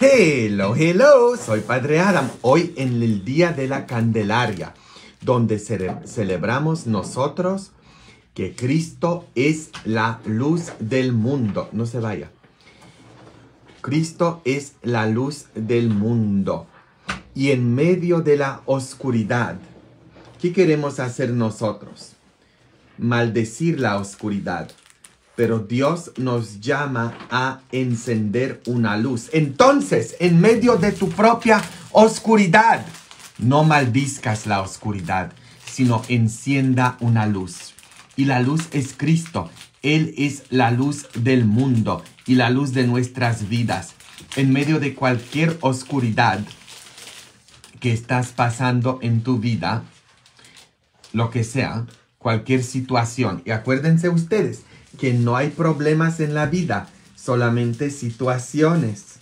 Hello, hello, soy Padre Adam. Hoy en el Día de la Candelaria, donde celebramos nosotros que Cristo es la luz del mundo. No se vaya. Cristo es la luz del mundo. Y en medio de la oscuridad, ¿qué queremos hacer nosotros? Maldecir la oscuridad pero Dios nos llama a encender una luz. Entonces, en medio de tu propia oscuridad, no maldizcas la oscuridad, sino encienda una luz. Y la luz es Cristo. Él es la luz del mundo y la luz de nuestras vidas. En medio de cualquier oscuridad que estás pasando en tu vida, lo que sea, cualquier situación. Y acuérdense ustedes, que no hay problemas en la vida, solamente situaciones.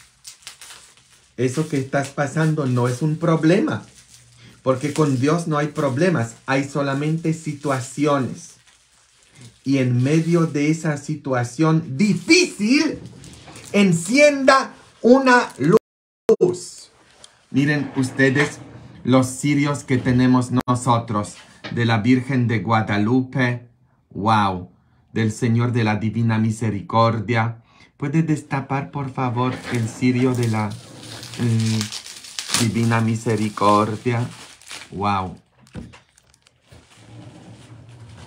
Eso que estás pasando no es un problema, porque con Dios no hay problemas, hay solamente situaciones. Y en medio de esa situación difícil, encienda una luz. Miren ustedes los cirios que tenemos nosotros de la Virgen de Guadalupe. ¡Wow! del Señor de la Divina Misericordia. ¿Puede destapar, por favor, el sirio de la eh, Divina Misericordia? ¡Wow!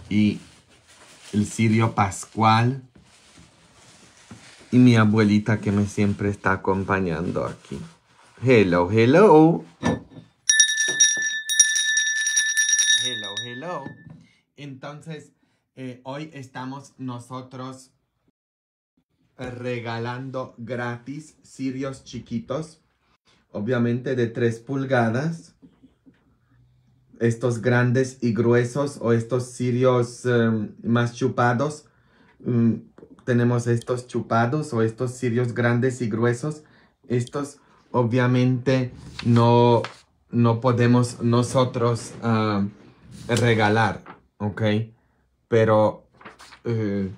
Y el sirio pascual. Y mi abuelita que me siempre está acompañando aquí. Hello, hello. Hello, hello. Entonces, eh, hoy estamos nosotros regalando gratis cirios chiquitos, obviamente de 3 pulgadas. Estos grandes y gruesos o estos cirios em, más chupados. Mm, tenemos estos chupados o estos cirios grandes y gruesos. Estos obviamente no, podemos nosotros ah, regalar, ¿ok? pero eh,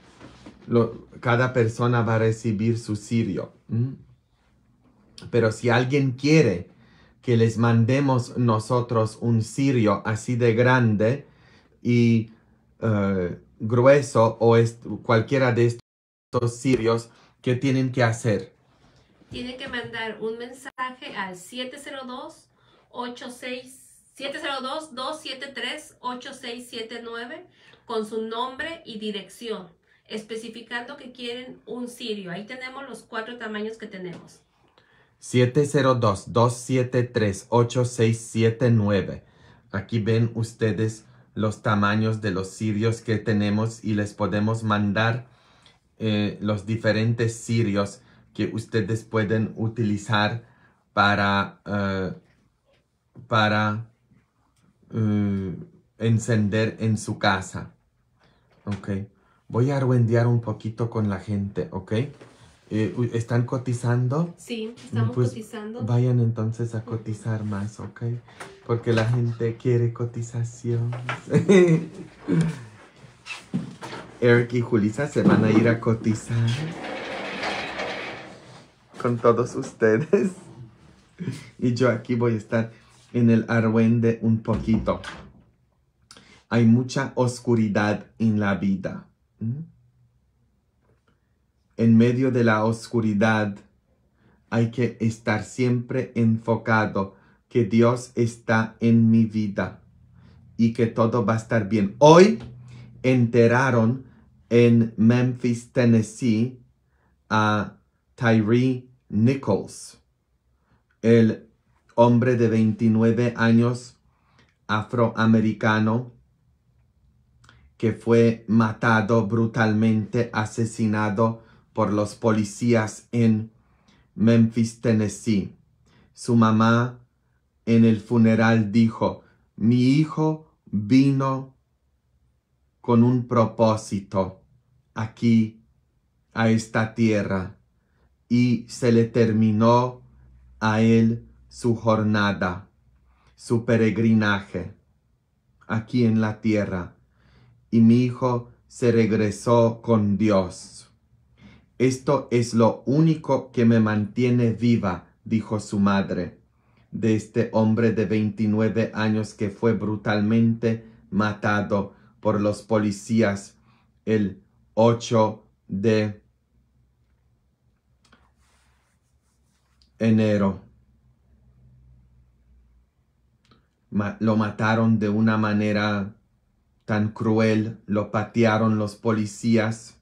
cada persona va a recibir su sirio. Pero si alguien quiere que les mandemos nosotros un sirio así de grande y eh, grueso o cualquiera de estos sirios, ¿qué tienen que hacer? Tienen que mandar un mensaje al 702 86 702 273 8679 con su nombre y dirección, especificando que quieren un sirio. Ahí tenemos los cuatro tamaños que tenemos. 702-273-8679. Aquí ven ustedes los tamaños de los sirios que tenemos y les podemos mandar eh, los diferentes sirios que ustedes pueden utilizar para, eh, para eh, encender en su casa. Ok. Voy a arwendear un poquito con la gente, ¿ok? Eh, ¿Están cotizando? Sí, estamos mm, pues, cotizando. Vayan entonces a cotizar más, ¿ok? Porque la gente quiere cotizaciones. Eric y Julisa se van a ir a cotizar con todos ustedes. Y yo aquí voy a estar en el arwende un poquito hay mucha oscuridad en la vida. ¿Mm? En medio de la oscuridad hay que estar siempre enfocado que Dios está en mi vida y que todo va a estar bien. Hoy enteraron en Memphis, Tennessee, a Tyree Nichols, el hombre de 29 años afroamericano que fue matado brutalmente, asesinado por los policías en Memphis, Tennessee. Su mamá en el funeral dijo, mi hijo vino con un propósito aquí a esta tierra y se le terminó a él su jornada, su peregrinaje aquí en la tierra y mi hijo se regresó con Dios. Esto es lo único que me mantiene viva, dijo su madre, de este hombre de 29 años que fue brutalmente matado por los policías el 8 de enero. lo mataron de una manera tan cruel lo patearon los policías.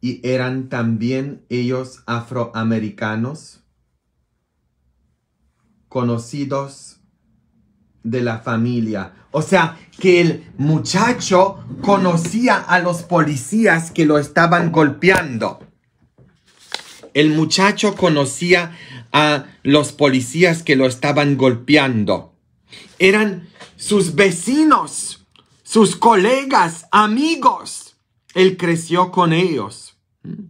¿Y eran también ellos afroamericanos? conocidos de la familia. O sea, que el muchacho conocía a los policías que lo estaban golpeando. El muchacho conocía a los policías que lo estaban golpeando. Eran sus vecinos sus colegas, amigos. Él creció con ellos. Mm.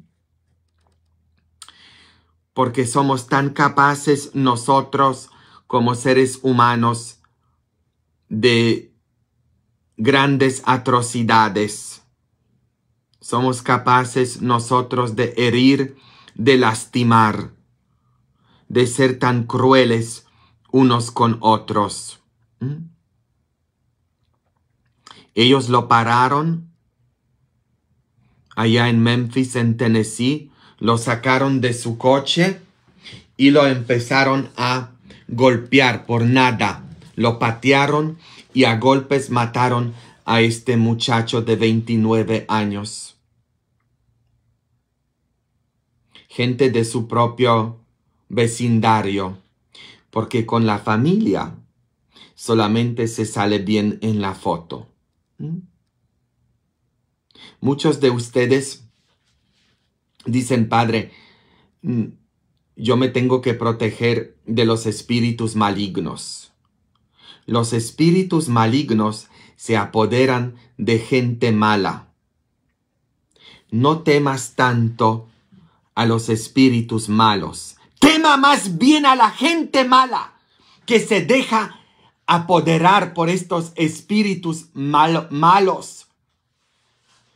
Porque somos tan capaces nosotros como seres humanos de grandes atrocidades. Somos capaces nosotros de herir, de lastimar, de ser tan crueles unos con otros. Mm. Ellos lo pararon allá en Memphis, en Tennessee, lo sacaron de su coche y lo empezaron a golpear por nada. Lo patearon y a golpes mataron a este muchacho de 29 años. Gente de su propio vecindario, porque con la familia solamente se sale bien en la foto. Mm. Muchos de ustedes dicen, Padre, mm, yo me tengo que proteger de los espíritus malignos. Los espíritus malignos se apoderan de gente mala. No temas tanto a los espíritus malos. Tema más bien a la gente mala que se deja apoderar por estos espíritus malos.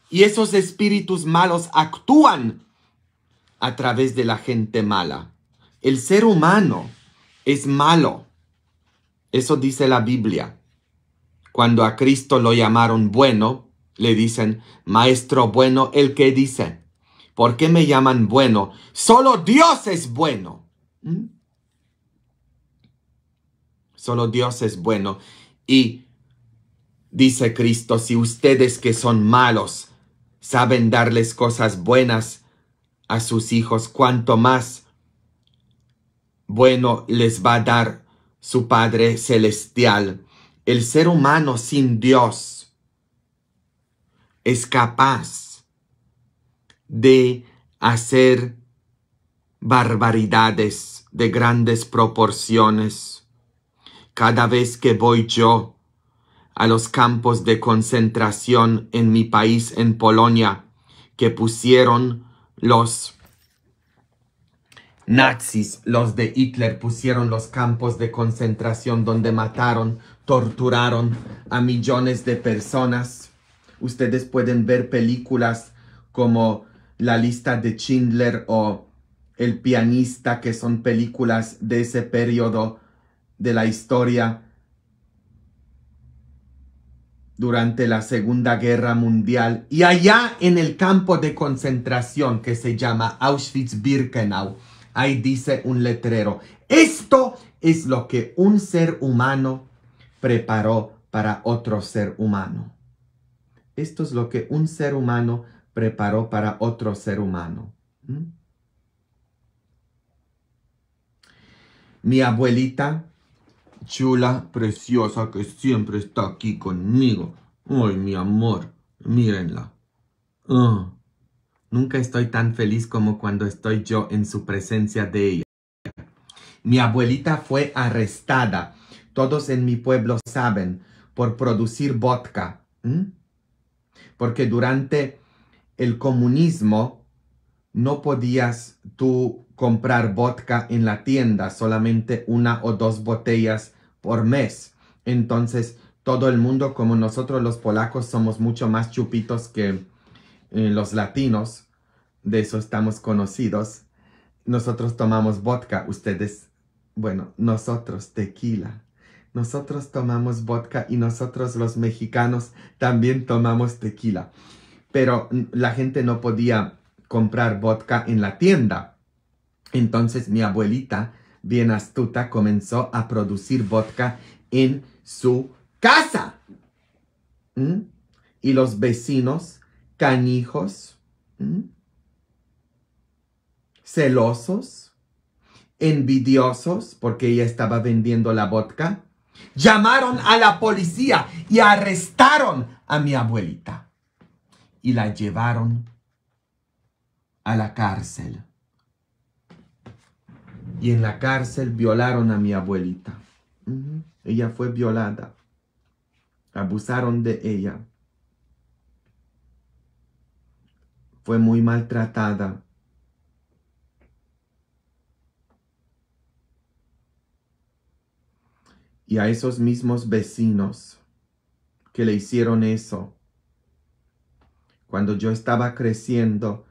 Y esos espíritus malos actúan a través de la gente mala. El ser humano es malo. Eso dice la Biblia. Cuando a Cristo lo llamaron bueno, le dicen, Maestro bueno, el que dice, ¿por qué me llaman bueno? Solo Dios es bueno. ¿Mm? Solo Dios es bueno. Y dice Cristo, si ustedes que son malos saben darles cosas buenas a sus hijos, cuanto más bueno les va a dar su Padre Celestial. El ser humano sin Dios es capaz de hacer barbaridades de grandes proporciones cada vez que voy yo a los campos de concentración en mi país, en Polonia, que pusieron los nazis, los de Hitler, pusieron los campos de concentración donde mataron, torturaron a millones de personas. Ustedes pueden ver películas como La lista de Schindler o El pianista, que son películas de ese periodo de la historia durante la Segunda Guerra Mundial y allá en el campo de concentración que se llama Auschwitz-Birkenau. Ahí dice un letrero, esto es lo que un ser humano preparó para otro ser humano. Esto es lo que un ser humano preparó para otro ser humano. ¿Mm? Mi abuelita chula, preciosa, que siempre está aquí conmigo. Ay, mi amor, mírenla. Ah. nunca estoy tan feliz como cuando estoy yo en su presencia de ella. Mi abuelita fue arrestada. Todos en mi pueblo saben por producir vodka. Porque durante el comunismo no podías tú comprar vodka en la tienda, solamente una o dos botellas por mes. Entonces, todo el mundo, como nosotros los polacos, somos mucho más chupitos que eh, los latinos, de eso estamos conocidos. Nosotros tomamos vodka, ustedes, bueno, nosotros tequila. Nosotros tomamos vodka y nosotros los mexicanos también tomamos tequila. Pero la gente no podía comprar vodka en la tienda entonces mi abuelita, bien astuta, comenzó a producir vodka en su casa. ¿Mm? Y los vecinos, canijos, ¿Mm? celosos, envidiosos, porque ella estaba vendiendo la vodka, llamaron a la policía y arrestaron a mi abuelita y la llevaron a la cárcel y en la cárcel violaron a mi abuelita. Ella fue violada. Abusaron de ella. Fue muy maltratada. Y a esos mismos vecinos que le hicieron eso. Cuando yo estaba creciendo,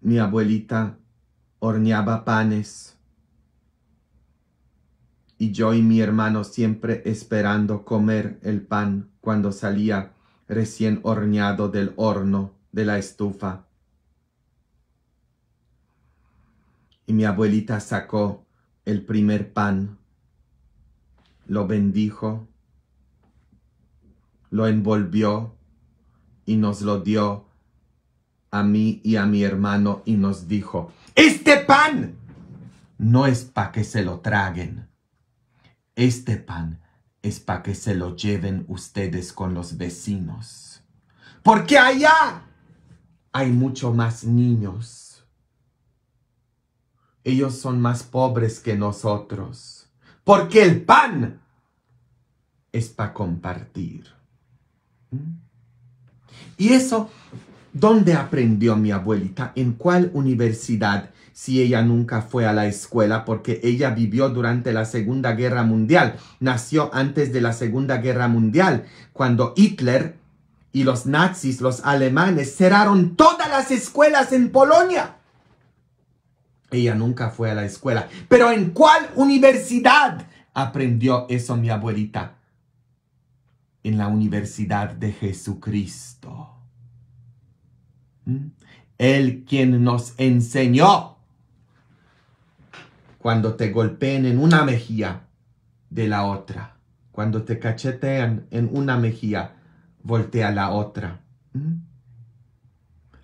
mi abuelita horneaba panes. Y yo y mi hermano siempre esperando comer el pan cuando salía recién horneado del horno de la estufa. Y mi abuelita sacó el primer pan, lo bendijo, lo envolvió y nos lo dio a mí y a mi hermano y nos dijo, este pan no es para que se lo traguen. Este pan es para que se lo lleven ustedes con los vecinos. Porque allá hay mucho más niños. Ellos son más pobres que nosotros. Porque el pan es para compartir. ¿Mm? Y eso ¿Dónde aprendió mi abuelita? ¿En cuál universidad? Si ella nunca fue a la escuela porque ella vivió durante la Segunda Guerra Mundial, nació antes de la Segunda Guerra Mundial, cuando Hitler y los nazis, los alemanes, cerraron todas las escuelas en Polonia. Ella nunca fue a la escuela. Pero ¿en cuál universidad aprendió eso mi abuelita? En la Universidad de Jesucristo. Mm. Él quien nos enseñó cuando te golpeen en una mejilla de la otra, cuando te cachetean en una mejilla, voltea la otra. Mm.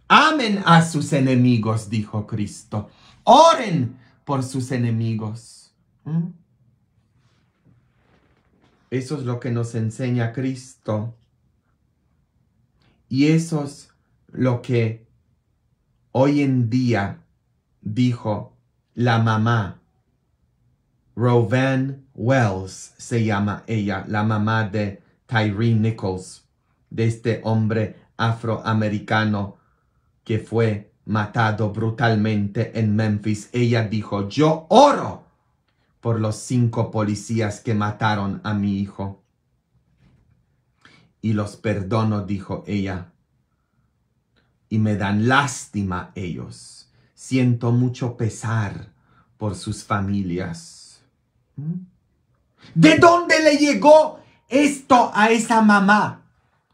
Amen a sus enemigos, dijo Cristo. Oren por sus enemigos. Mm. Eso es lo que nos enseña Cristo. Y esos lo que hoy en día dijo la mamá. Rovan Wells se llama ella, la mamá de Tyree Nichols, de este hombre afroamericano que fue matado brutalmente en Memphis. Ella dijo, yo oro por los cinco policías que mataron a mi hijo. Y los perdono, dijo ella y me dan lástima ellos. Siento mucho pesar por sus familias. ¿Mm? ¿De dónde le llegó esto a esa mamá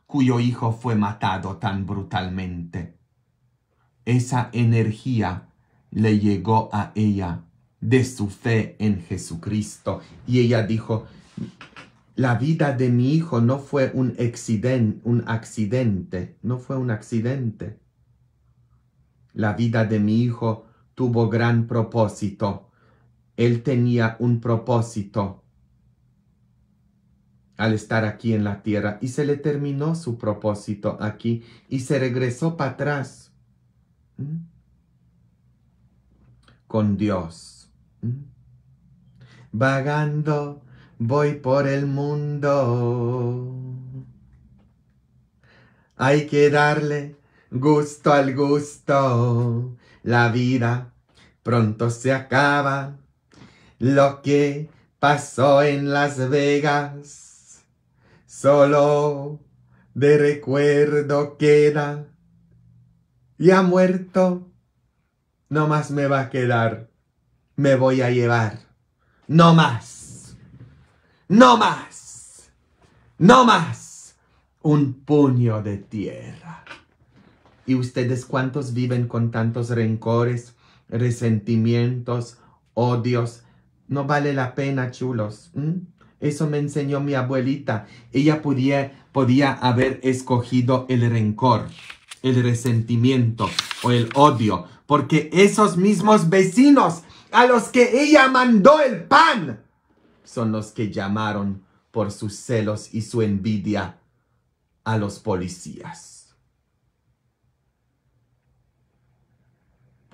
cuyo hijo fue matado tan brutalmente? Esa energía le llegó a ella de su fe en Jesucristo y ella dijo, la vida de mi hijo no fue un accidente, un accidente, no fue un accidente. La vida de mi hijo tuvo gran propósito. Él tenía un propósito al estar aquí en la tierra y se le terminó su propósito aquí y se regresó para atrás con Dios. Vagando voy por el mundo. Hay que darle Gusto al gusto, la vida pronto se acaba. Lo que pasó en Las Vegas, solo de recuerdo queda. ya muerto, no más me va a quedar, me voy a llevar. No más, no más, no más, un puño de tierra. ¿Y ustedes cuántos viven con tantos rencores, resentimientos, odios? No vale la pena, chulos. Eso me enseñó mi abuelita. Ella podía, podía haber escogido el rencor, el resentimiento o el odio, porque esos mismos vecinos a los que ella mandó el pan son los que llamaron por sus celos y su envidia a los policías.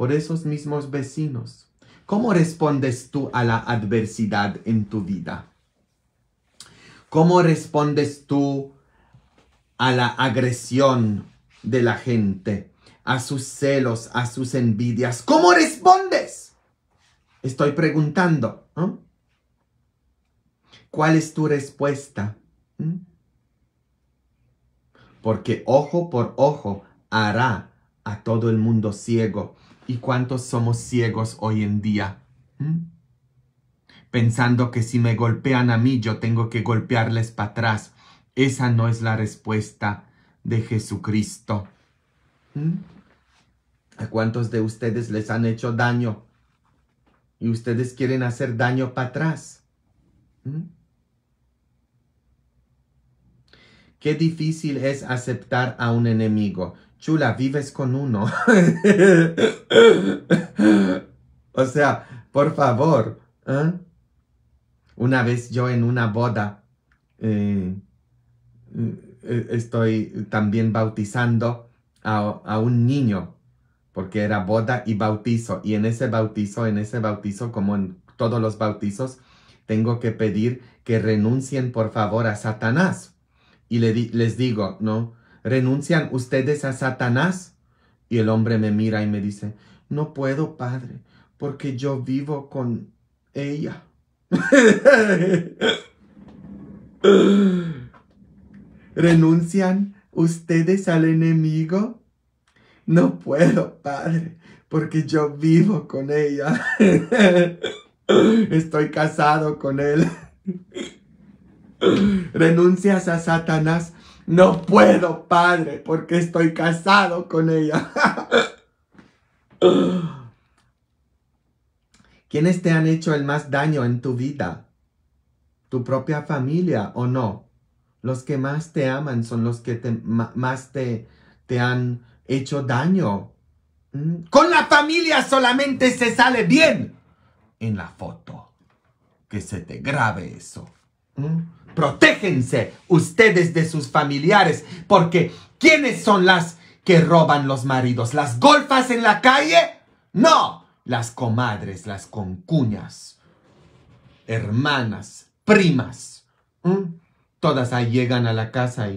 por esos mismos vecinos. ¿Cómo respondes tú a la adversidad en tu vida? ¿Cómo respondes tú a la agresión de la gente, a sus celos, a sus envidias? ¿Cómo respondes? Estoy preguntando. ¿Cuál es tu respuesta? ¿Mm? Porque ojo por ojo hará a todo el mundo ciego. ¿Y cuántos somos ciegos hoy en día? ¿Mm? Pensando que si me golpean a mí, yo tengo que golpearles para atrás. Esa no es la respuesta de Jesucristo. ¿Mm? ¿A cuántos de ustedes les han hecho daño? Y ustedes quieren hacer daño para atrás. ¿Mm? Qué difícil es aceptar a un enemigo. Chula, vives con uno. o sea, por favor. ¿eh? Una vez yo en una boda eh, eh, estoy también bautizando a, un niño, porque era boda y bautizo. Y en ese bautizo, en ese bautizo, como en todos los bautizos, tengo que pedir que renuncien por favor a Satanás. Y les digo, ¿no? ¿Renuncian ustedes a Satanás? Y el hombre me mira y me dice, no puedo, padre, porque yo vivo con ella. ¿Renuncian ustedes al enemigo? No puedo, padre, porque yo vivo con ella. Estoy casado con él. ¿Renuncias a Satanás? No puedo, padre, porque estoy casado con ella. ¿Quiénes te han hecho el más daño en tu vida? ¿Tu propia familia o no? Los que más te aman son los que más te, han hecho daño. Mm, con la familia solamente se sale bien en la foto. Que se te grabe eso. Mm. Protéjense ustedes de sus familiares, porque ¿quiénes son las que roban los maridos? ¿Las golfas en la calle? No, las comadres, las concuñas, hermanas, primas. Mm, todas ahí llegan a la casa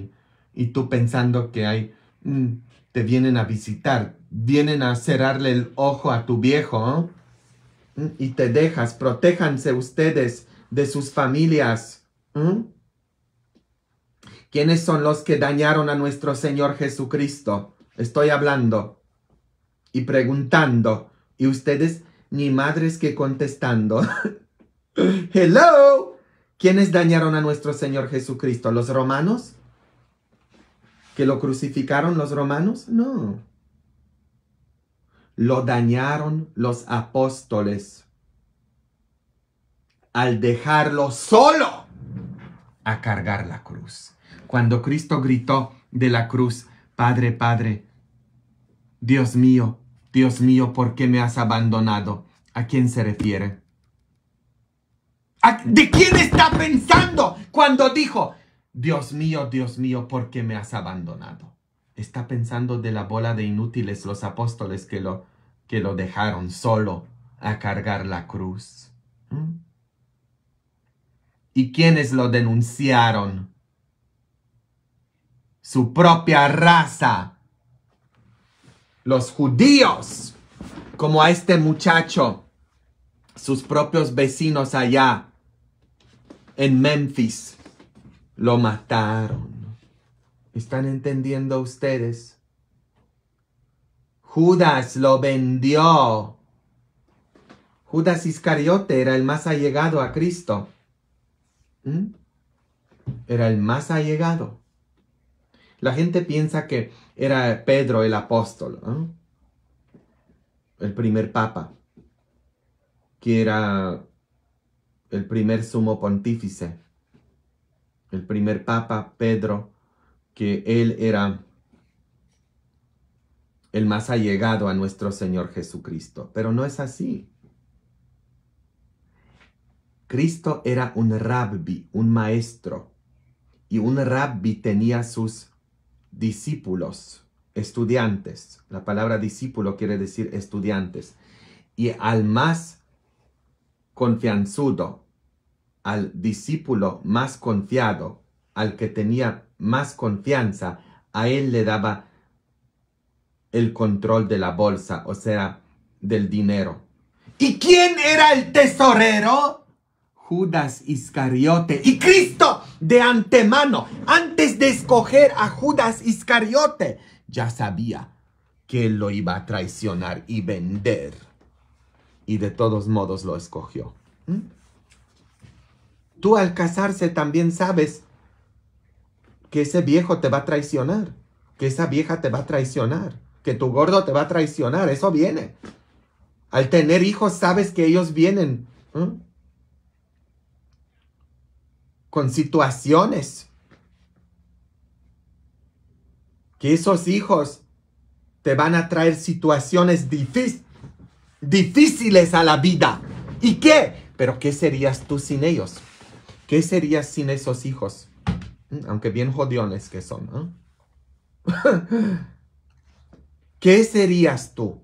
y, tú pensando que hay... Mm, te vienen a visitar, vienen a cerrarle el ojo a tu viejo ¿eh? mm, y te dejas, protéjanse ustedes de sus familias. ¿Mm? ¿Quiénes son los que dañaron a nuestro Señor Jesucristo? Estoy hablando y preguntando. Y ustedes, ni madres que contestando. Hello. ¿Quiénes dañaron a nuestro Señor Jesucristo? ¿Los romanos? ¿Que lo crucificaron los romanos? No. Lo dañaron los apóstoles al dejarlo solo a cargar la cruz. Cuando Cristo gritó de la cruz, Padre, Padre, Dios mío, Dios mío, ¿por qué me has abandonado? ¿A quién se refiere? ¿De quién está pensando cuando dijo, Dios mío, Dios mío, ¿por qué me has abandonado? Está pensando de la bola de inútiles los apóstoles que lo, que lo dejaron solo a cargar la cruz. ¿Mm? y quiénes lo denunciaron. Su propia raza. Los judíos, como a este muchacho, sus propios vecinos allá en Memphis, lo mataron. ¿Están entendiendo ustedes? Judas lo vendió. Judas Iscariote era el más allegado a Cristo. Era el más allegado. La gente piensa que era Pedro el apóstol, el primer papa, que era el primer sumo pontífice, el primer papa Pedro, que él era el más allegado a nuestro Señor Jesucristo. Pero no es así. Cristo era un rabbi, un maestro, y un rabbi tenía sus discípulos, estudiantes. La palabra discípulo quiere decir estudiantes. Y al más confianzudo, al discípulo más confiado, al que tenía más confianza, a él le daba el control de la bolsa, o sea, del dinero. ¿Y quién era el tesorero? Judas Iscariote. Y Cristo de antemano, antes de escoger a Judas Iscariote, ya sabía que lo iba a traicionar y vender. Y de todos modos lo escogió. ¿Mm? Tú al casarse también sabes que ese viejo te va a traicionar, que esa vieja te va a traicionar, que tu gordo te va a traicionar, eso viene. Al tener hijos sabes que ellos vienen. ¿Mm? con situaciones. Que esos hijos te van a traer situaciones difíciles a la vida. ¿Y qué? Pero ¿qué serías tú sin ellos? ¿Qué serías sin esos hijos? Mm, aunque bien jodiones que son. ¿Qué serías tú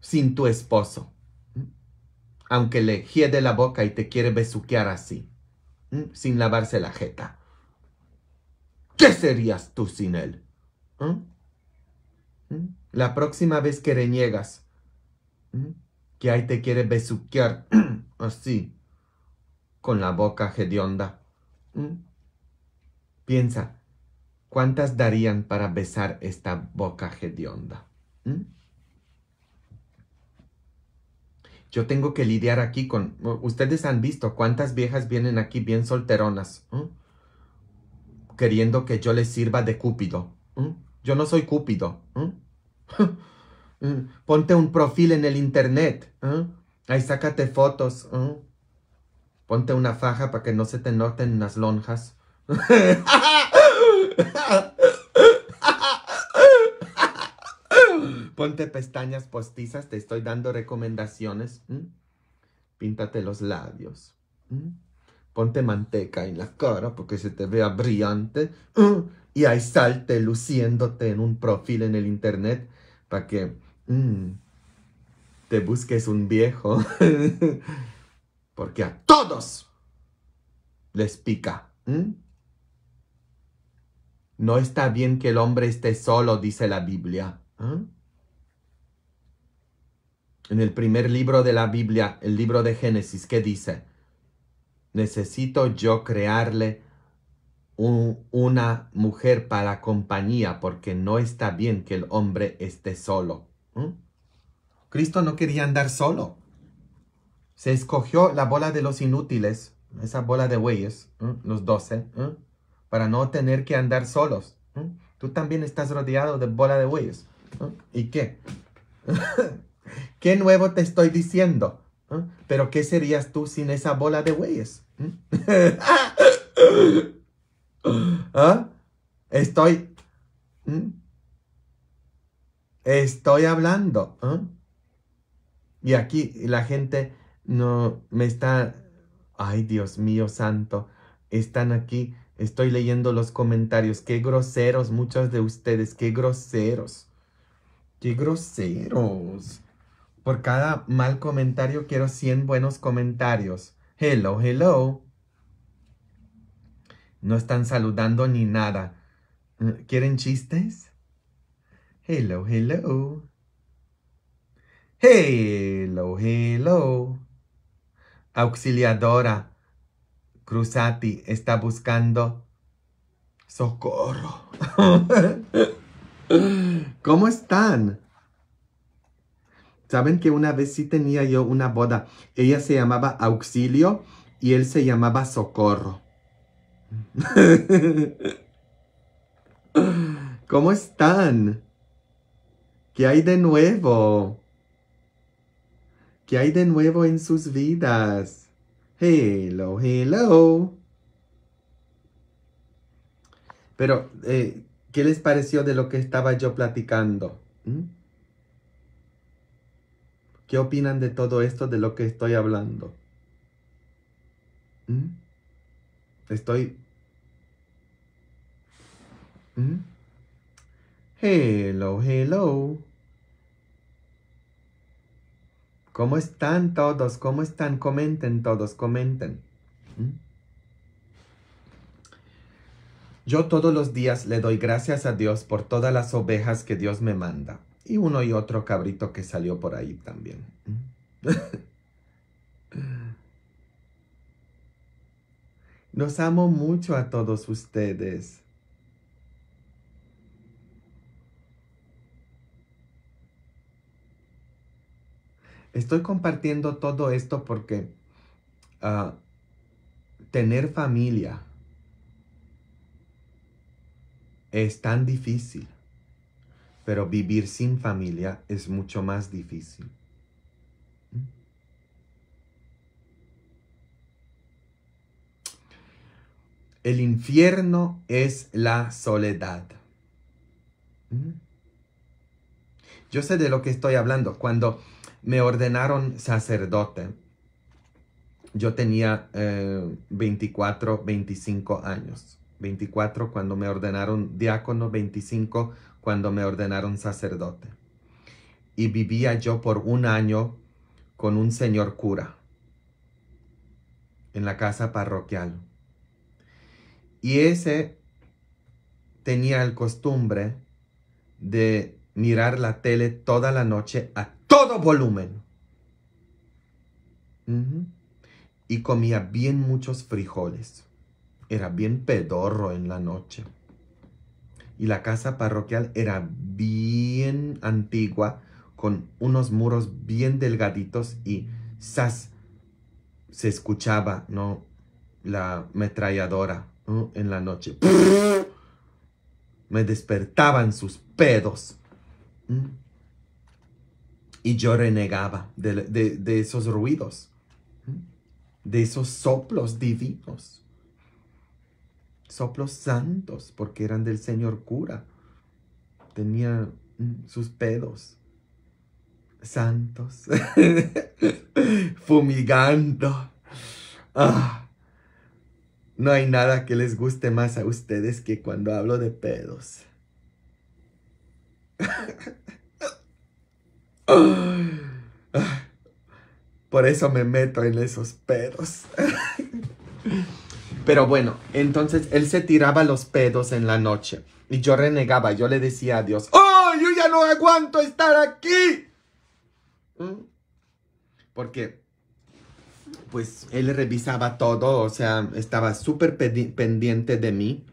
sin tu esposo? aunque le hiede la boca y te quiere besuquear así, sin lavarse la jeta. ¿Qué serías tú sin él? La próxima vez que reniegas, que ahí te quiere besuquear así, con la boca hedionda, piensa, ¿cuántas darían para besar esta boca hedionda? yo tengo que lidiar aquí con... Ustedes han visto cuántas viejas vienen aquí bien solteronas, queriendo que yo les sirva de cúpido. Yo no soy cúpido. Mm, ponte un perfil en el internet. Ahí sácate fotos. Ponte una faja para que no se te noten las lonjas. Ponte pestañas postizas, te estoy dando recomendaciones. Píntate los labios. Ponte manteca en la cara porque se te vea brillante. Y ahí salte luciéndote en un perfil en el internet para que te busques un viejo. porque a todos les pica. No está bien que el hombre esté solo, dice la Biblia en el primer libro de la Biblia, el libro de Génesis, ¿qué dice, necesito yo crearle una mujer para compañía porque no está bien que el hombre esté solo. ¿Mm? Cristo no quería andar solo. Se escogió la bola de los inútiles, esa bola de bueyes, ¿Mm? los doce, ¿Mm? para no tener que andar solos. Tú también estás rodeado de bola de bueyes. ¿Y qué? ¿Qué nuevo te estoy diciendo? ¿Ah? Pero ¿qué serías tú sin esa bola de güeyes? ¿Mm? ¿Ah? Estoy... ¿Mm? Estoy hablando. ¿ah? Y aquí la gente no me está... Ay, Dios mío santo. Están aquí. Estoy leyendo los comentarios. Qué groseros, muchos de ustedes. Qué groseros. Qué groseros. Por cada mal comentario quiero 100 buenos comentarios. Hello, hello. No están saludando ni nada. ¿Quieren chistes? Hello, hello. Hello, hello. Auxiliadora Cruzati está buscando socorro. ¿Cómo están? Saben que una vez sí tenía yo una boda. Ella se llamaba Auxilio y él se llamaba Socorro. ¿Cómo están? ¿Qué hay de nuevo? ¿Qué hay de nuevo en sus vidas? Hello, hello. Pero, eh, ¿qué les pareció de lo que estaba yo platicando? ¿Mm? ¿Qué opinan de todo esto de lo que estoy hablando? ¿Mm? Estoy... ¿Mm? Hello, hello. ¿Cómo están todos? ¿Cómo están? Comenten todos, comenten. ¿Mm? Yo todos los días le doy gracias a Dios por todas las ovejas que Dios me manda. Y uno y otro cabrito que salió por ahí también. nos amo mucho a todos ustedes. Estoy compartiendo todo esto porque ah, tener familia es tan difícil pero vivir sin familia es mucho más difícil. ¿Mm? El infierno es la soledad. ¿Mm? Yo sé de lo que estoy hablando. Cuando me ordenaron sacerdote, yo tenía 24, eh, 25 años. 24 cuando me ordenaron diácono, 25 cuando me ordenaron sacerdote. Y vivía yo por un año con un señor cura en la casa parroquial. Y ese tenía el costumbre de mirar la tele toda la noche a todo volumen. Y comía bien muchos frijoles. Era bien pedorro en la noche y la casa parroquial era bien antigua, con unos muros bien delgaditos y ¡zas! se escuchaba, ¿no? La metralladora en la noche. Me despertaban sus pedos. ¿Mm? Y yo renegaba de esos ruidos, ¿Mm? de esos soplos divinos soplos santos, porque eran del Señor cura. Tenía mm, sus pedos santos fumigando. Ah. no hay nada que les guste más a ustedes que cuando hablo de pedos. Ah. Por eso me meto en esos pedos. Pero bueno, entonces él se tiraba los pedos en la noche y yo renegaba, yo le decía a Dios, ¡Oh, yo ya no aguanto estar aquí! ¿Mm? Porque, pues él revisaba todo, o sea, estaba súper pendiente de mí.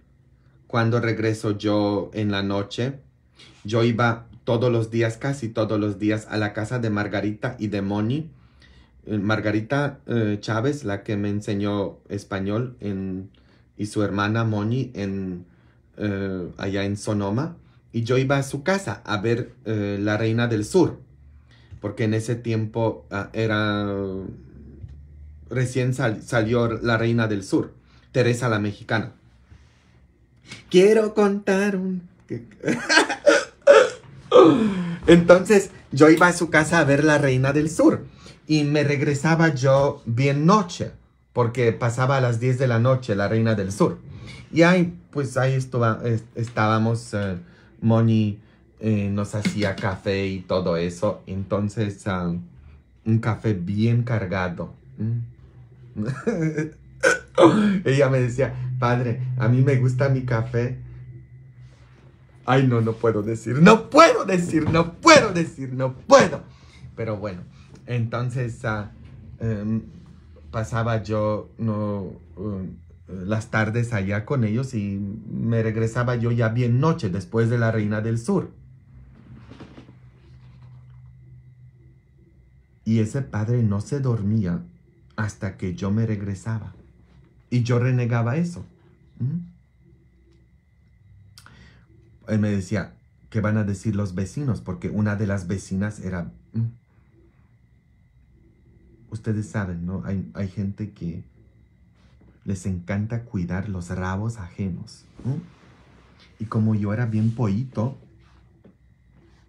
Cuando regreso yo en la noche, yo iba todos los días, casi todos los días, a la casa de Margarita y de Moni eh, Margarita eh, Chávez, la que me enseñó español, y su hermana Moni eh, allá en Sonoma. Y yo iba a su casa a ver La Reina del Sur, porque en ese tiempo ah, era... Recién salió La Reina del Sur, Teresa la Mexicana. Quiero contar un... Entonces yo iba a su casa a ver La Reina del Sur y me regresaba yo bien noche, porque pasaba a las 10 de la noche la Reina del Sur. Y ahí, pues ahí estábamos, eh, Moni eh, nos hacía café y todo eso, entonces ah, un café bien cargado. Mm. Ella me decía, padre, a mí me gusta mi café. Ay, no, no puedo decir, no puedo decir, no puedo decir, no puedo. Pero bueno, entonces ah, em, pasaba yo no, um, las tardes allá con ellos y me regresaba yo ya bien noche después de la Reina del Sur. Y ese padre no se dormía hasta que yo me regresaba. Y yo renegaba eso. Él me decía, ¿qué van a decir los vecinos? Porque una de las vecinas era ustedes saben, ¿no? Hay, gente que les encanta cuidar los rabos ajenos. ¿no? Y como yo era bien pollito,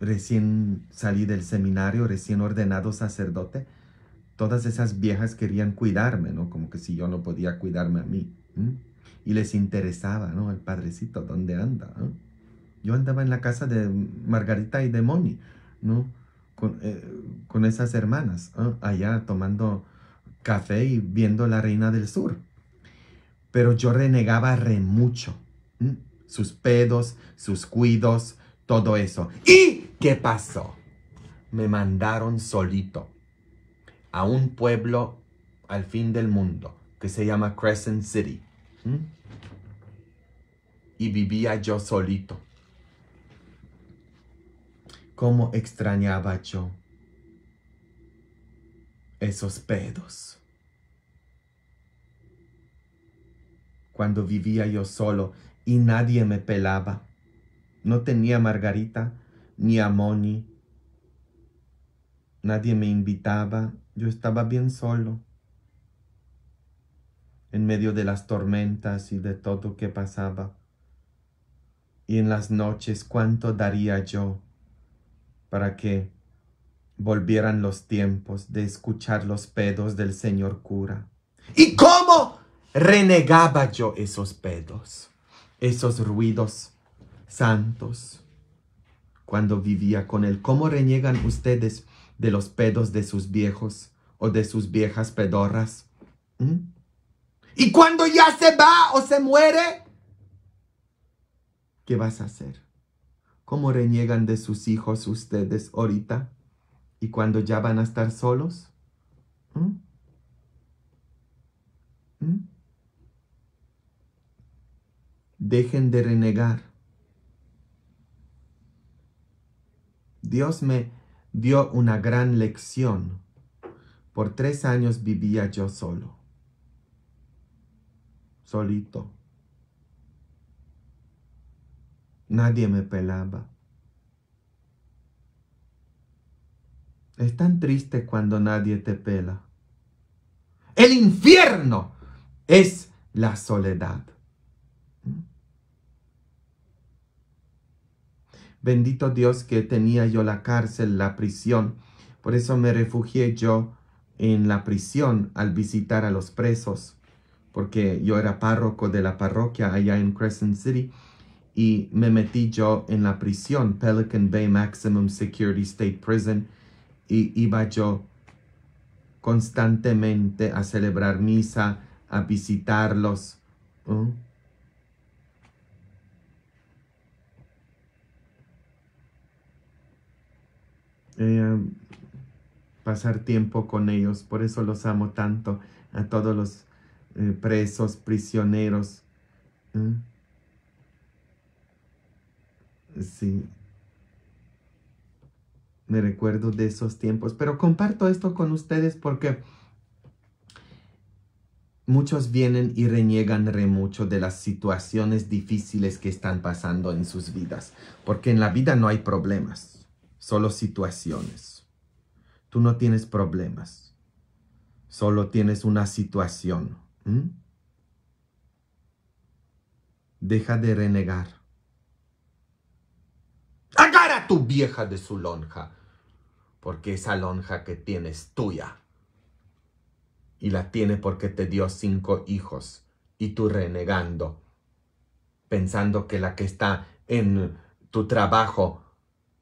recién salí del seminario, recién ordenado sacerdote, todas esas viejas querían cuidarme, ¿no? Como que si yo no podía cuidarme a mí. Y les interesaba, ¿no? El padrecito, ¿dónde anda? Yo andaba en la casa de Margarita y de Moni, ¿no? Eh, con, esas hermanas allá tomando café y viendo la reina del sur. Pero yo renegaba re mucho. Sus pedos, sus cuidos, todo eso. ¿Y qué pasó? Me mandaron solito a un pueblo al fin del mundo que se llama Crescent City. Y vivía yo solito cómo extrañaba yo esos pedos. Cuando vivía yo solo y nadie me pelaba. No tenía margarita ni a Moni. Nadie me invitaba. Yo estaba bien solo. En medio de las tormentas y de todo que pasaba. Y en las noches cuánto daría yo para que volvieran los tiempos de escuchar los pedos del señor cura. ¿Y cómo renegaba yo esos pedos, esos ruidos santos? Cuando vivía con él, ¿cómo reniegan ustedes de los pedos de sus viejos o de sus viejas pedorras? ¿Mm? ¿Y cuando ya se va o se muere? ¿Qué vas a hacer? ¿Cómo reniegan de sus hijos ustedes ahorita? ¿Y cuando ya van a estar solos? ¿Mm? ¿Mm? Dejen de renegar. Dios me dio una gran lección. Por tres años vivía yo solo, solito. Nadie me pelaba. Es tan triste cuando nadie te pela. El infierno es la soledad. Bendito Dios que tenía yo la cárcel, la prisión. Por eso me refugié yo en la prisión al visitar a los presos, porque yo era párroco de la parroquia allá en Crescent City y me metí yo en la prisión, Pelican Bay Maximum Security State Prison, y iba yo constantemente a celebrar misa, a visitarlos. Eh, um, pasar tiempo con ellos, por eso los amo tanto, a todos los eh, presos, prisioneros. ¿eh? Sí. Me recuerdo de esos tiempos. Pero comparto esto con ustedes porque muchos vienen y reniegan re mucho de las situaciones difíciles que están pasando en sus vidas. Porque en la vida no hay problemas, solo situaciones. Tú no tienes problemas, solo tienes una situación. Deja de renegar tu vieja de su lonja, porque esa lonja que tienes tuya. Y la tiene porque te dio cinco hijos y tú renegando, pensando que la que está en tu trabajo,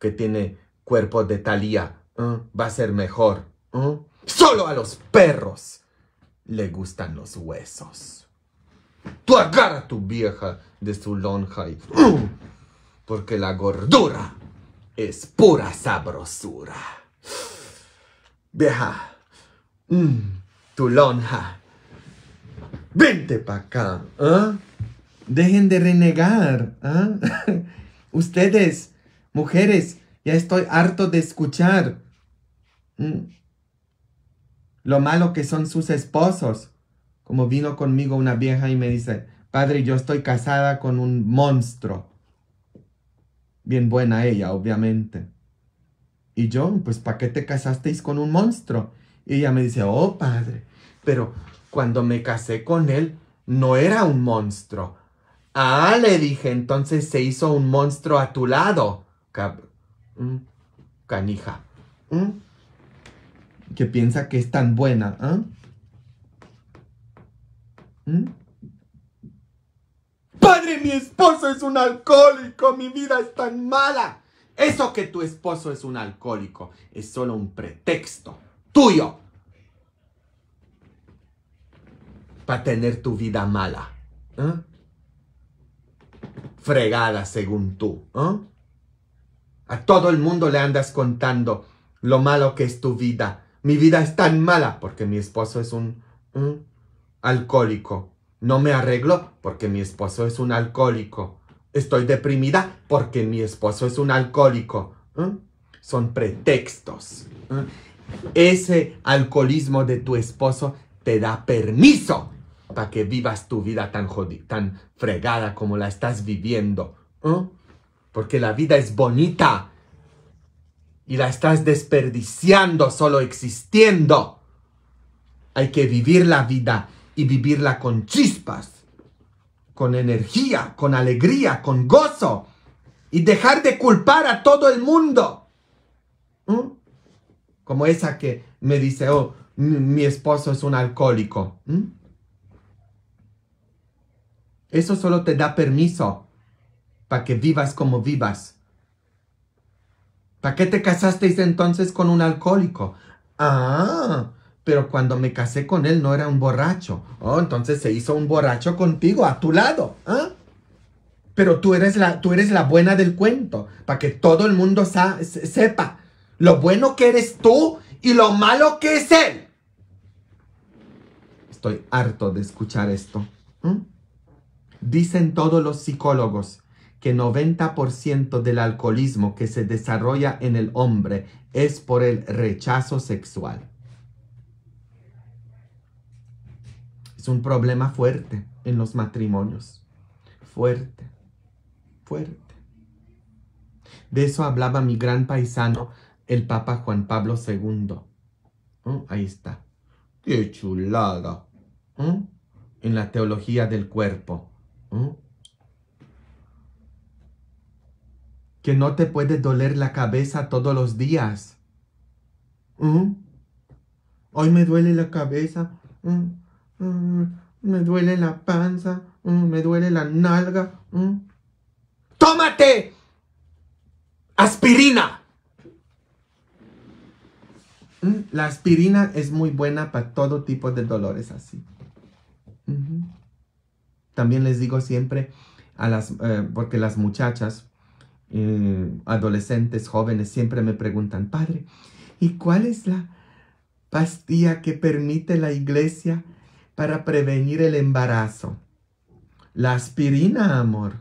que tiene cuerpo de talía, ¿eh? va a ser mejor. ¿eh? Solo a los perros le gustan los huesos. Tú agarra tu vieja de su lonja y... Porque la gordura es pura sabrosura. Vieja, mm, tu lonja, vente para acá. ¿ah? Dejen de renegar. ¿eh? Ustedes, mujeres, ya estoy harto de escuchar mm, lo malo que son sus esposos. Como vino conmigo una vieja y me dice, padre, yo estoy casada con un monstruo. Bien buena ella, obviamente. Y yo, pues, ¿para qué te casasteis con un monstruo? Y ella me dice, oh, padre, pero cuando me casé con él, no era un monstruo. Ah, le dije, entonces se hizo un monstruo a tu lado. canija. que piensa que es tan buena, ¿eh? mi esposo es un alcohólico, mi vida es tan mala. Eso que tu esposo es un alcohólico es solo un pretexto tuyo para tener tu vida mala. ¿eh? Fregada según tú. ¿eh? A todo el mundo le andas contando lo malo que es tu vida. Mi vida es tan mala porque mi esposo es un ¿eh? alcohólico. No me arreglo porque mi esposo es un alcohólico. Estoy deprimida porque mi esposo es un alcohólico. ¿Mm? Son pretextos. ¿Mm? Ese alcoholismo de tu esposo te da permiso para que vivas tu vida tan tan fregada como la estás viviendo. ¿Mm? Porque la vida es bonita y la estás desperdiciando solo existiendo. Hay que vivir la vida y vivirla con chispas, con energía, con alegría, con gozo y dejar de culpar a todo el mundo. ¿Mm? Como esa que me dice, oh, mi esposo es un alcohólico. ¿Mm? Eso solo te da permiso para que vivas como vivas. ¿Para qué te casasteis entonces con un alcohólico? Ah, pero cuando me casé con él no era un borracho. Oh, entonces se hizo un borracho contigo, a tu lado. ¿ah? Pero tú eres, la, tú eres la buena del cuento, para que todo el mundo sepa lo bueno que eres tú y lo malo que es él. Estoy harto de escuchar esto. Dicen todos los psicólogos que 90% del alcoholismo que se desarrolla en el hombre es por el rechazo sexual. Es un problema fuerte en los matrimonios. Fuerte, fuerte. De eso hablaba mi gran paisano, el Papa Juan Pablo II. Ahí está. ¡Qué chulada! En la teología del cuerpo. Que no te puede doler la cabeza todos los días. Hoy me duele la cabeza. Mm, me duele la panza, mm, me duele la nalga. Mm. ¡Tómate! Aspirina. La aspirina es muy buena para todo tipo de dolores así. También les digo siempre a las, eh, porque las muchachas, eh, adolescentes, jóvenes, siempre me preguntan, padre, ¿y cuál es la pastilla que permite la iglesia para prevenir el embarazo. La aspirina, amor,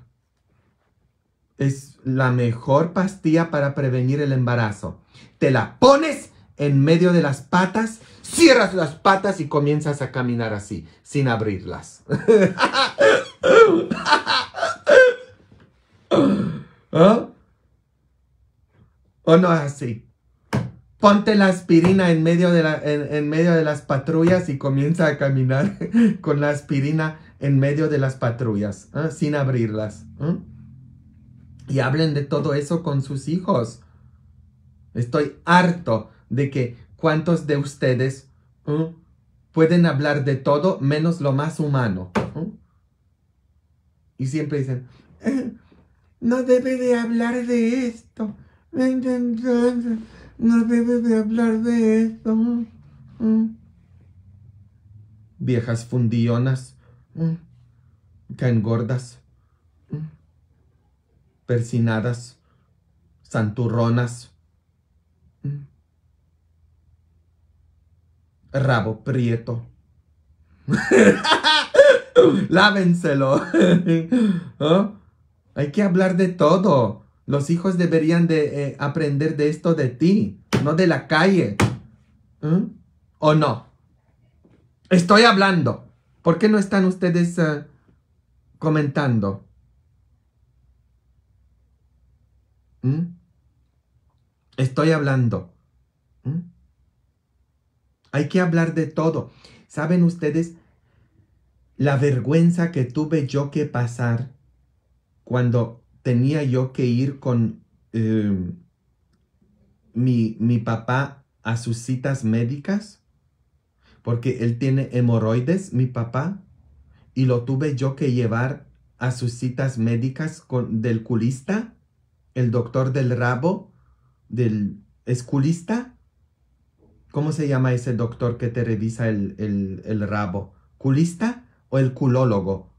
es la mejor pastilla para prevenir el embarazo. Te la pones en medio de las patas, cierras las patas y comienzas a caminar así, sin abrirlas. ¿Ah? ¿O no así? ponte la aspirina en medio de, en, medio de las patrullas y comienza a caminar con la aspirina en medio de las patrullas, ¿eh? sin abrirlas. ¿eh? Y hablen de todo eso con sus hijos. Estoy harto de que cuántos de ustedes ¿eh? pueden hablar de todo menos lo más humano. Y siempre dicen, no debe de hablar de esto no debe de hablar de eso, mm. Viejas fundillonas. Mm. Caengordas. gordas, mm. persinadas, santurronas, rabo prieto. Lávenselo. ¿Ah? Hay que hablar de todo. Los hijos deberían de eh, aprender de esto de ti, no de la calle. ¿Mm? ¿O no? Estoy hablando. ¿Por qué no están ustedes eh, comentando? ¿Mm? Estoy hablando. ¿Mm? Hay que hablar de todo. ¿Saben ustedes la vergüenza que tuve yo que pasar cuando tenía yo que ir con em, mi, papá a sus citas médicas, porque él tiene hemorroides, mi papá, y lo tuve yo que llevar a sus citas médicas con, del culista, el doctor del rabo, del esculista. ¿Cómo se llama ese doctor que te revisa el, el rabo? ¿Culista o el culólogo?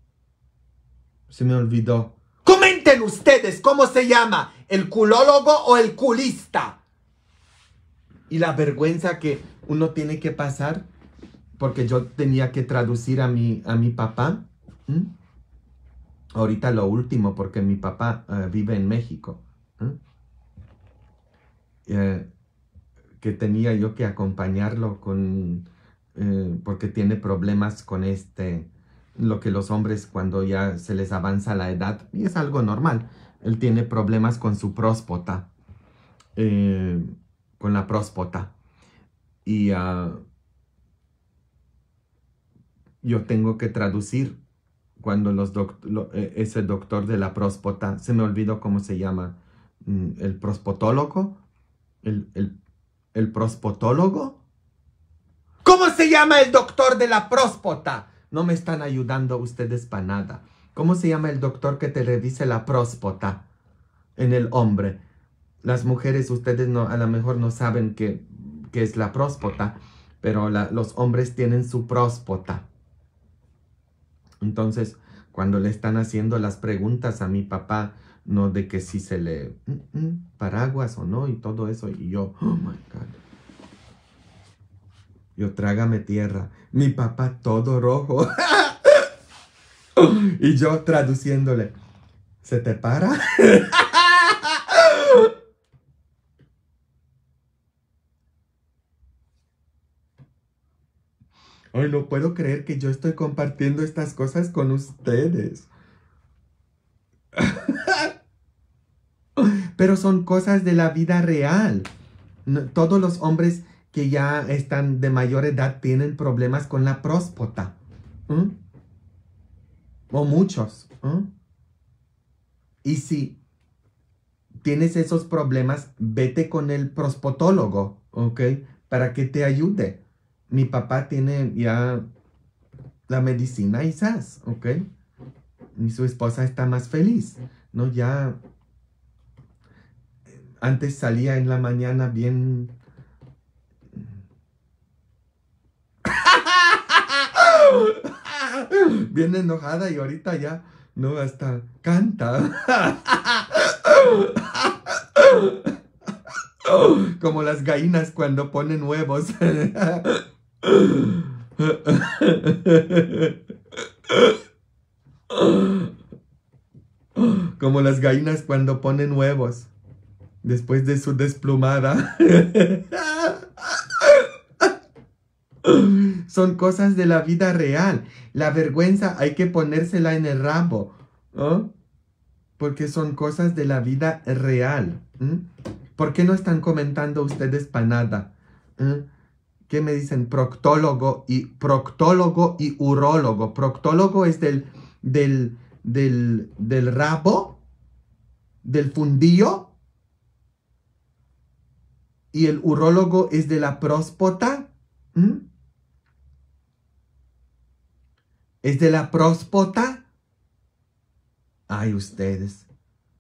Se me olvidó ustedes cómo se llama, el culólogo o el culista. Y la vergüenza que uno tiene que pasar, porque yo tenía que traducir a mi, a mi papá. Ahorita lo último, porque mi papá eh, vive en México. Eh, que tenía yo que acompañarlo con, eh, porque tiene problemas con este, lo que los hombres cuando ya se les avanza la edad, y es algo normal. Él tiene problemas con su próspota, eh, con la próspota. Y ah, yo tengo que traducir cuando los e, ese doctor de la próspota, se me olvidó cómo se llama, mm, el prospotólogo, el, el, prospotólogo. ¿Cómo se llama el doctor de la próspota? No me están ayudando ustedes para nada. ¿Cómo se llama el doctor que te revise la próspota en el hombre? Las mujeres, ustedes no, a lo mejor no saben qué, es la próspota, pero los hombres tienen su próspota. Entonces, cuando le están haciendo las preguntas a mi papá, no de que si se le mm, mm, paraguas o no y todo eso, y yo, oh my God. Yo trágame tierra. Mi papá todo rojo. y yo traduciéndole, ¿se te para? Ay, no puedo creer que yo estoy compartiendo estas cosas con ustedes. Pero son cosas de la vida real. todos los hombres que ya están de mayor edad tienen problemas con la próspota. O muchos. Y si tienes esos problemas, vete con el prospotólogo, ¿ok? Para que te ayude. Mi papá tiene ya la medicina y ¿ok? Y su esposa está más feliz, ¿no? Ya eh, antes salía en la mañana bien bien enojada y ahorita ya, no, hasta canta. Como las gallinas cuando ponen huevos. Como las gallinas cuando ponen huevos. Después de su desplumada. Son cosas de la vida real. La vergüenza hay que ponérsela en el rabo. Porque son cosas de la vida real. ¿Por qué no están comentando ustedes para nada? ¿Qué me dicen? Proctólogo y proctólogo y urólogo. Proctólogo es del, del, rabo, del fundillo. Y el urólogo es de la próspota. ¿Es de la próspota? Ay, ustedes,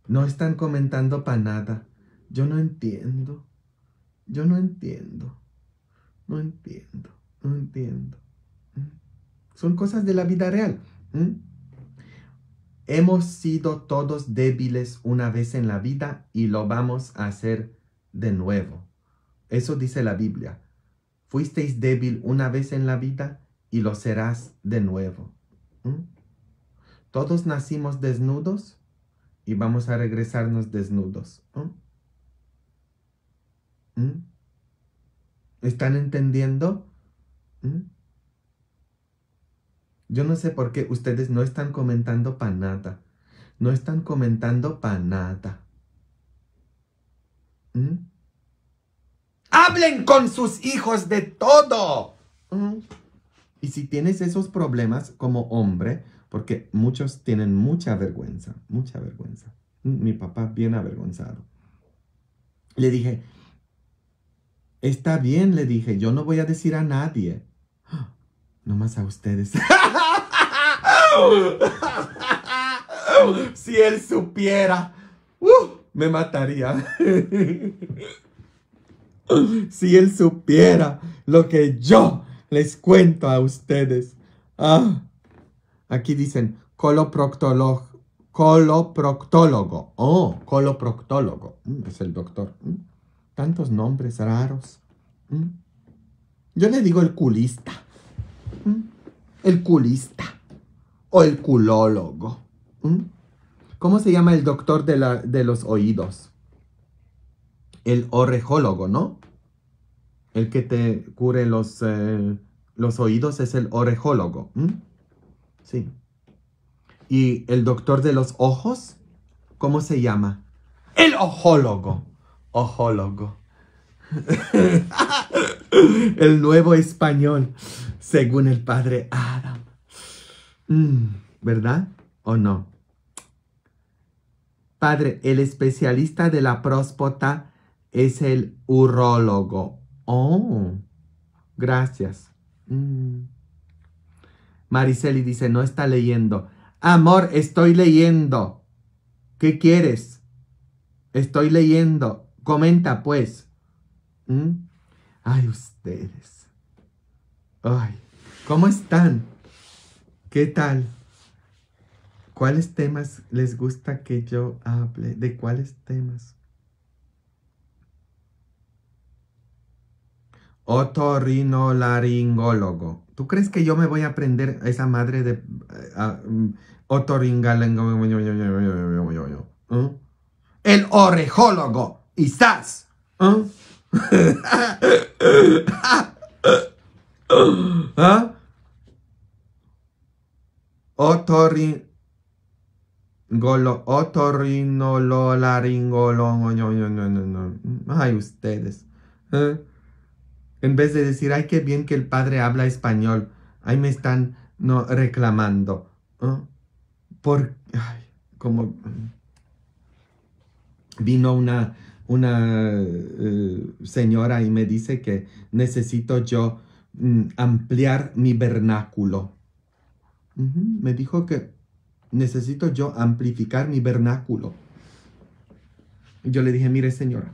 no están comentando para nada. Yo no entiendo. Yo no entiendo. No entiendo. No entiendo. ¿Mm? Son cosas de la vida real. Hemos sido todos débiles una vez en la vida y lo vamos a hacer de nuevo. Eso dice la Biblia. Fuisteis débil una vez en la vida y lo serás de nuevo. Todos nacimos desnudos y vamos a regresarnos desnudos. ¿Están entendiendo? Yo no sé por qué ustedes no están comentando para nada. No están comentando para nada. Hablen con sus hijos de todo. Y si tienes esos problemas como hombre, porque muchos tienen mucha vergüenza, mucha vergüenza. Mm, mi papá bien avergonzado. Le dije, está bien, le dije, yo no voy a decir a nadie, nomás a ustedes. si él supiera, uh, me mataría. si él supiera lo que yo les cuento a ustedes. Ah, aquí dicen coloproctólogo. Coloproctólogo. Oh, coloproctólogo. Mm, es el doctor. Mm, tantos nombres raros. Mm. Yo le digo el culista. El culista. O el culólogo. ¿Cómo se llama el doctor de, de los oídos? El orejólogo, ¿no? El que te cure los, eh, los oídos es el orejólogo. Sí. ¿Y el doctor de los ojos? ¿Cómo se llama? El ojólogo. Ojólogo. el nuevo español, según el padre Adam. Mm, ¿Verdad o no? Padre, el especialista de la próspota es el urólogo Oh, gracias. Mm. Mariceli dice, no está leyendo. Amor, estoy leyendo. ¿Qué quieres? Estoy leyendo. Comenta, pues. Mm. Ay, ustedes. Ay, ¿cómo están? ¿Qué tal? ¿Cuáles temas les gusta que yo hable? ¿De cuáles temas? laringólogo. ¿Tú crees que yo me voy a aprender esa madre de uh, El orejólogo, quizás. ¿Eh? ¿Ah? Otorrin... Golo, Ay, ustedes. ¿eh? En vez de decir, ay, qué bien que el padre habla español, ahí me están no, reclamando. Por, ay, como vino una, una eh, señora y me dice que necesito yo mm, ampliar mi vernáculo. Me dijo que necesito yo amplificar mi vernáculo. Yo le dije, mire señora,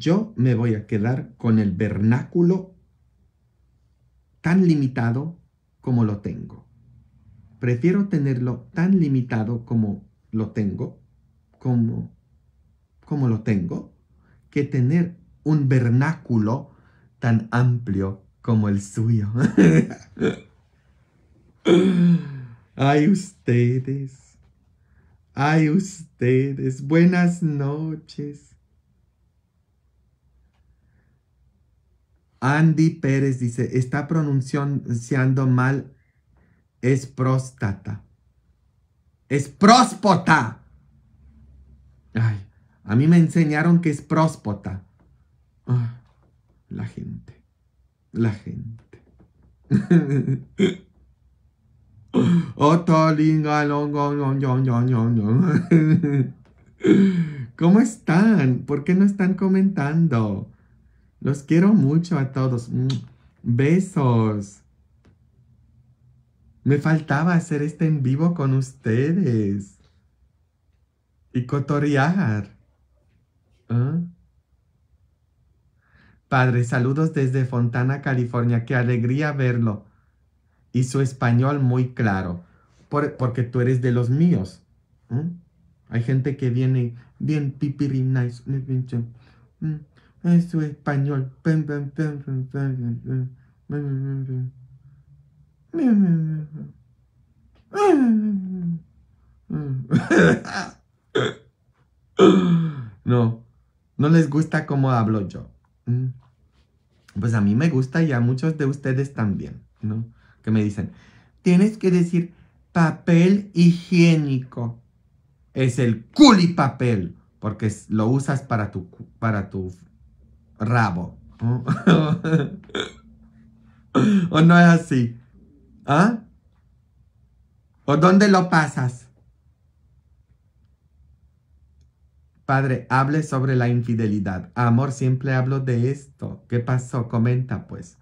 yo me voy a quedar con el vernáculo tan limitado como lo tengo. Prefiero tenerlo tan limitado como lo tengo, como, como lo tengo, que tener un vernáculo tan amplio como el suyo. Ay ustedes, ay ustedes, buenas noches. Andy Pérez dice, está pronunciando mal, es próstata. Es próspota. a mí me enseñaron que es próspota. la gente, la gente. ¿Cómo están? ¿Por qué no están comentando? Los quiero mucho a todos. Besos. Me faltaba hacer este en vivo con ustedes. Y cotorear. ¿Ah? Padre, saludos desde Fontana, California. Qué alegría verlo. Y su español muy claro. porque tú eres de los míos. ¿Mm? Hay gente que viene bien pipiri nice. Ah, es su español. No, no les gusta cómo hablo yo. Mm. Pues a mí me gusta y a muchos de ustedes también, ¿no? Que me dicen, tienes que decir papel higiénico. Es el culipapel, porque lo usas para tu, para tu rabo. ¿O no es así? ¿Ah? ¿O dónde lo pasas? Padre, hable sobre la infidelidad. Amor, siempre hablo de esto. ¿Qué pasó? Comenta pues.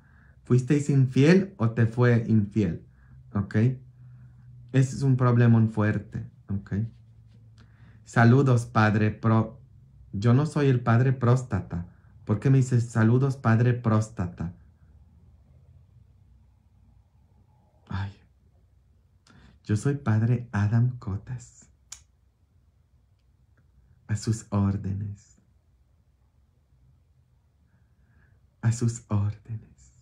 ¿Fuisteis infiel o te fue infiel? ¿Ok? Ese es un problema fuerte. ¿Ok? Saludos, Padre Yo no soy el Padre Próstata. ¿Por qué me dices saludos, padre próstata? Ay, yo soy padre Adam Cotas. A sus órdenes. A sus órdenes.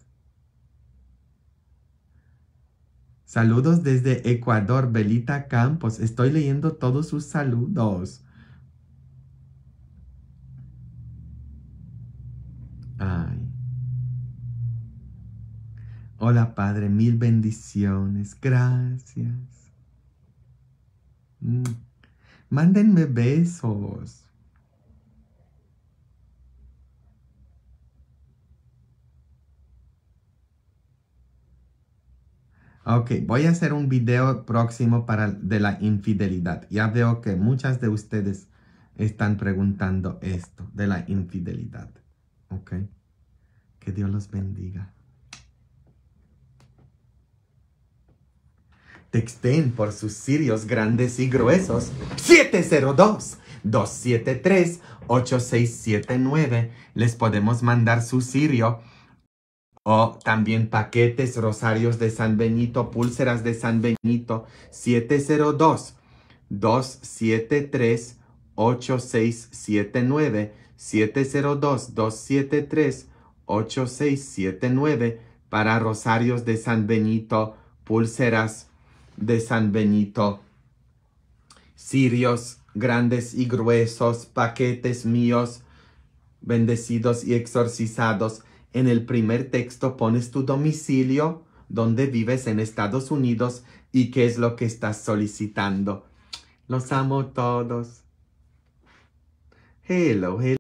Saludos desde Ecuador, Belita Campos. Estoy leyendo todos sus saludos. Hola Padre, mil bendiciones. Gracias. Mm. Mándenme besos. Ok, voy a hacer un video próximo para de la infidelidad. Ya veo que muchas de ustedes están preguntando esto de la infidelidad. Ok, que Dios los bendiga. Texten por sus cirios grandes y gruesos. 702 273 8679. Les podemos mandar su cirio. O también paquetes, rosarios de San Benito, pulseras de San Benito. 702 273 8679. 702 273 8679 para rosarios de San Benito, pulseras de San Benito. sirios grandes y gruesos, paquetes míos, bendecidos y exorcizados. En el primer texto pones tu domicilio, donde vives en Estados Unidos y qué es lo que estás solicitando. Los amo todos. Hello, hello.